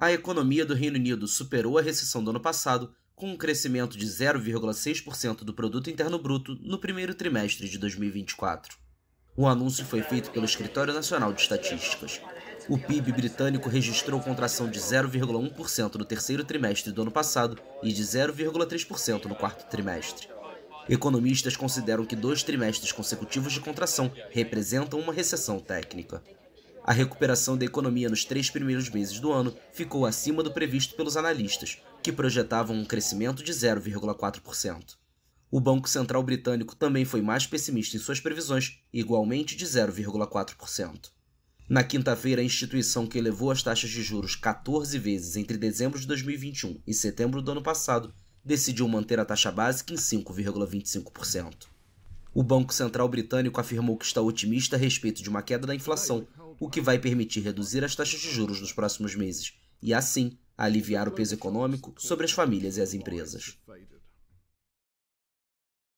A economia do Reino Unido superou a recessão do ano passado, com um crescimento de 0,6% do produto interno bruto no primeiro trimestre de 2024. O anúncio foi feito pelo Escritório Nacional de Estatísticas. O PIB britânico registrou contração de 0,1% no terceiro trimestre do ano passado e de 0,3% no quarto trimestre. Economistas consideram que dois trimestres consecutivos de contração representam uma recessão técnica. A recuperação da economia nos três primeiros meses do ano ficou acima do previsto pelos analistas, que projetavam um crescimento de 0,4%. O Banco Central Britânico também foi mais pessimista em suas previsões, igualmente de 0,4%. Na quinta-feira, a instituição que elevou as taxas de juros 14 vezes entre dezembro de 2021 e setembro do ano passado decidiu manter a taxa básica em 5,25%. O Banco Central Britânico afirmou que está otimista a respeito de uma queda da inflação o que vai permitir reduzir as taxas de juros nos próximos meses e, assim, aliviar o peso econômico sobre as famílias e as empresas.